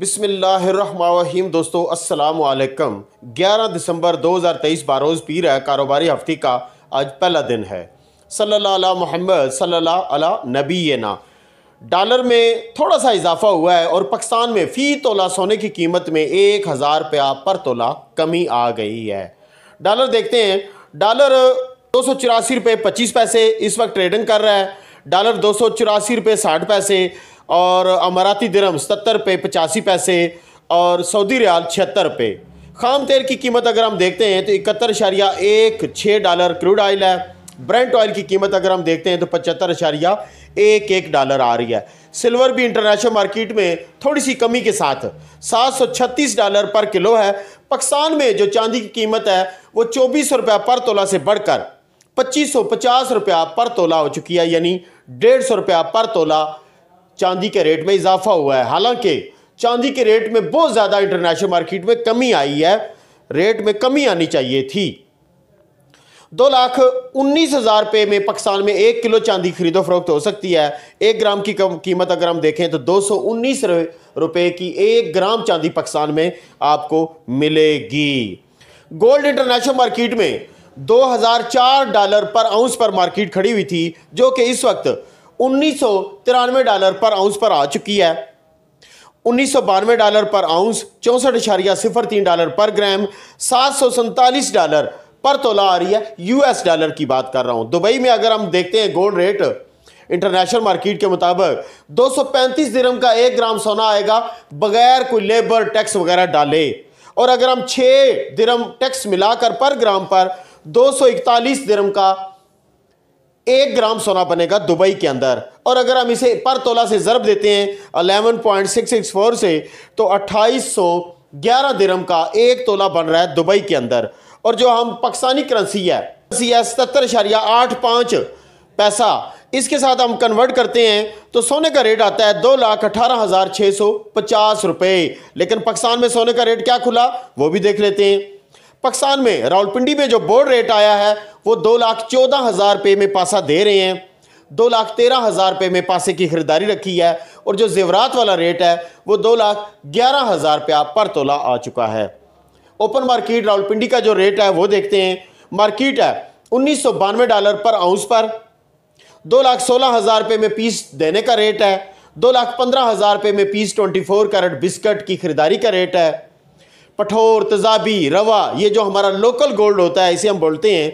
बिसमीम दोस्तों असलकम 11 दिसंबर 2023 बारोज़ पीर है कारोबारी हफ्ते का आज पहला दिन है सल्ला मोहम्मद सल्ला अला नबीना डॉलर में थोड़ा सा इजाफा हुआ है और पाकिस्तान में फ़ी तोला सोने की कीमत में एक हज़ार रुपया पर तोला कमी आ गई है डॉलर देखते हैं डॉलर दो सौ रुपये पच्चीस पैसे इस वक्त ट्रेडिंग कर रहा है डॉलर दो सौ चौरासी रुपये साठ पैसे और अमराती दरम सत्तर रुपये पचासी पैसे और सऊदी रियाल छिहत्तर रुपये खाम तेल की कीमत अगर हम देखते हैं तो इकहत्तर शारिया एक छः डॉलर क्रूड ऑयल है ब्रेंट ऑयल की कीमत अगर हम देखते हैं तो पचहत्तर अशारिया एक एक डॉलर आ रही है सिल्वर भी इंटरनेशनल मार्केट में थोड़ी सी कमी के साथ सात सौ छत्तीस डॉलर पर किलो है पाकिस्तान में जो चांदी की कीमत है वो चौबीस रुपये पर तोला से बढ़कर 2550 पचास रुपया पर तोला हो चुकी है यानी डेढ़ सौ रुपया पर तोला चांदी के रेट में इजाफा हुआ है हालांकि चांदी के रेट में बहुत ज़्यादा इंटरनेशनल मार्केट में कमी आई है रेट में कमी आनी चाहिए थी दो लाख उन्नीस हज़ार रुपये में पाकिस्तान में एक किलो चांदी खरीदो फरोख्त हो सकती है एक ग्राम की कीमत अगर हम देखें तो दो सौ उन्नीस रुपये की एक ग्राम चांदी पाकिस्तान में आपको मिलेगी गोल्ड इंटरनेशनल मार्केट में 2004 डॉलर पर आउंस पर मार्केट खड़ी हुई थी जो कि इस वक्त उन्नीस डॉलर पर आउंस पर आ चुकी है उन्नीस डॉलर पर आउंस चौंसठ इशारिया सिफर तीन डॉलर पर ग्राम सात सौ सैंतालीस डॉलर पर तोला आ रही है यूएस डॉलर की बात कर रहा हूं दुबई में अगर हम देखते हैं गोल्ड रेट इंटरनेशनल मार्केट के मुताबिक 235 दिरम का एक ग्राम सोना आएगा बगैर कोई लेबर टैक्स वगैरह डाले और अगर हम छः दिरम टैक्स मिलाकर पर ग्राम पर 241 दिरम का एक ग्राम सोना बनेगा दुबई के अंदर और अगर हम इसे पर तोला से ज़रब देते हैं 11.664 से तो 2811 दिरम का एक तोला बन रहा है दुबई के अंदर और जो हम पाकिस्तानी करंसी है करेंसी है सतर शरिया आठ पाँच पैसा इसके साथ हम कन्वर्ट करते हैं तो सोने का रेट आता है दो लाख अठारह हज़ार छः सौ पचास रुपये लेकिन पाकिस्तान में सोने का रेट क्या खुला वो भी देख लेते हैं पाकिस्तान में रावलपिंडी में जो बोर्ड रेट आया है वो दो लाख चौदह हज़ार रुपये में पासा दे रहे हैं दो लाख तेरह हज़ार रुपये में पासे की खरीदारी रखी है और जो जेवरात वाला रेट है वो दो लाख ग्यारह हज़ार रुपया पर तोला आ चुका है ओपन मार्किट रावलपिंडी का जो रेट है वो देखते हैं मार्किट है उन्नीस सौ बानवे डॉलर पर आउंस पर दो लाख सोलह हज़ार रुपये में पीस देने का रेट है दो लाख पंद्रह हज़ार रुपये में piece twenty four carat biscuit की खरीदारी का रेट है पठोर तजाबी रवा ये जो हमारा लोकल गोल्ड होता है इसे हम बोलते हैं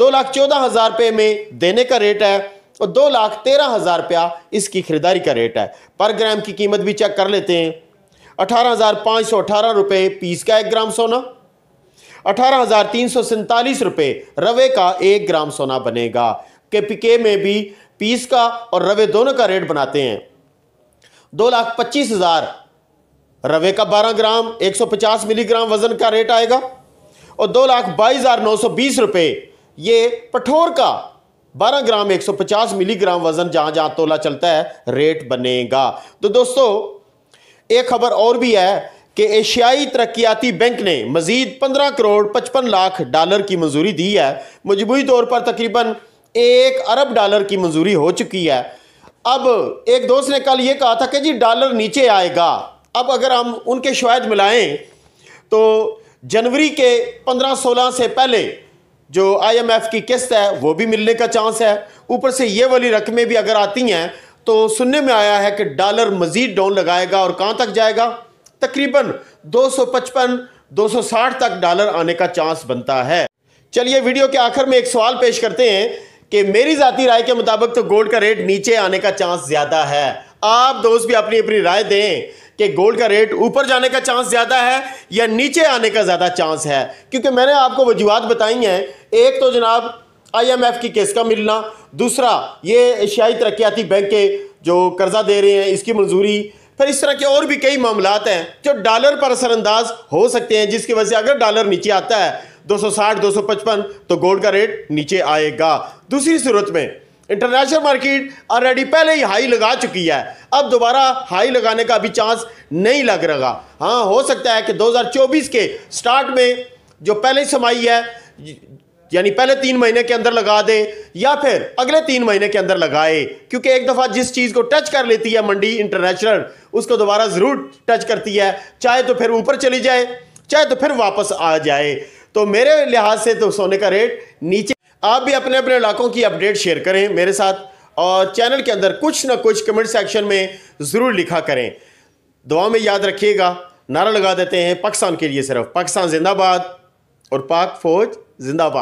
दो लाख चौदह हज़ार रुपये में देने का रेट है और दो लाख तेरह हज़ार रुपया इसकी खरीदारी का रेट है पर ग्राम की कीमत भी चेक कर लेते हैं अठारह हज़ार पाँच सौ अठारह रुपये पीस का एक ग्राम सोना अठारह हज़ार तीन सौ सैंतालीस रुपये रवे का एक ग्राम सोना बनेगा के पी के में भी पीस का और रवे दोनों का रेट बनाते हैं दो लाख पच्चीस हज़ार रवे का 12 ग्राम 150 मिलीग्राम वजन का रेट आएगा और दो लाख बाईस हज़ार नौ सौ बीस रुपये ये पठोर का 12 ग्राम 150 मिलीग्राम वजन जहां जहां तोला चलता है रेट बनेगा तो दोस्तों एक खबर और भी है कि एशियाई तरक्याती बैंक ने मजीद 15 करोड़ 55 लाख डॉलर की मंजूरी दी है मजबूरी तौर पर तकरीबन एक अरब डॉलर की मंजूरी हो चुकी है अब एक दोस्त ने कल ये कहा था कि जी डॉलर नीचे आएगा अब अगर हम उनके शवाद मिलाएं तो जनवरी के 15-16 से पहले जो आईएमएफ की किस्त है वो भी मिलने का चांस है ऊपर से ये वाली रकमें भी अगर आती हैं तो सुनने में आया है कि डॉलर मज़ीद डाउन लगाएगा और कहाँ तक जाएगा तकरीबन 255 260 तक डॉलर आने का चांस बनता है चलिए वीडियो के आखिर में एक सवाल पेश करते हैं कि मेरी ज़ाती राय के मुताबिक तो गोल्ड का रेट नीचे आने का चांस ज़्यादा है आप दोस्त भी अपनी अपनी राय दें कि गोल्ड का रेट ऊपर जाने का चांस ज़्यादा है या नीचे आने का ज़्यादा चांस है क्योंकि मैंने आपको वजूहत बताई हैं एक तो जनाब आईएमएफ की केस का मिलना दूसरा ये एशियाई तरक्याती बैंक के जो कर्जा दे रहे हैं इसकी मंजूरी फिर इस तरह के और भी कई मामला हैं जो डॉलर पर असरअंदाज हो सकते हैं जिसकी वजह से अगर डॉलर नीचे आता है 260 255 तो गोल्ड का रेट नीचे आएगा दूसरी सूरत में इंटरनेशनल मार्केट ऑलरेडी पहले ही हाई लगा चुकी है अब दोबारा हाई लगाने का भी चांस नहीं लग रहा हाँ हो सकता है कि 2024 के स्टार्ट में जो पहले समाई है यानी पहले तीन महीने के अंदर लगा दे या फिर अगले तीन महीने के अंदर लगाए क्योंकि एक दफ़ा जिस चीज़ को टच कर लेती है मंडी इंटरनेशनल उसको दोबारा ज़रूर टच करती है चाहे तो फिर ऊपर चली जाए चाहे तो फिर वापस आ जाए तो मेरे लिहाज से तो सोने का रेट नीचे आप भी अपने अपने इलाकों की अपडेट शेयर करें मेरे साथ और चैनल के अंदर कुछ ना कुछ कमेंट सेक्शन में ज़रूर लिखा करें दुआ में याद रखिएगा नारा लगा देते हैं पाकिस्तान के लिए सिर्फ पाकिस्तान जिंदाबाद और पाक फौज जिंदाबाद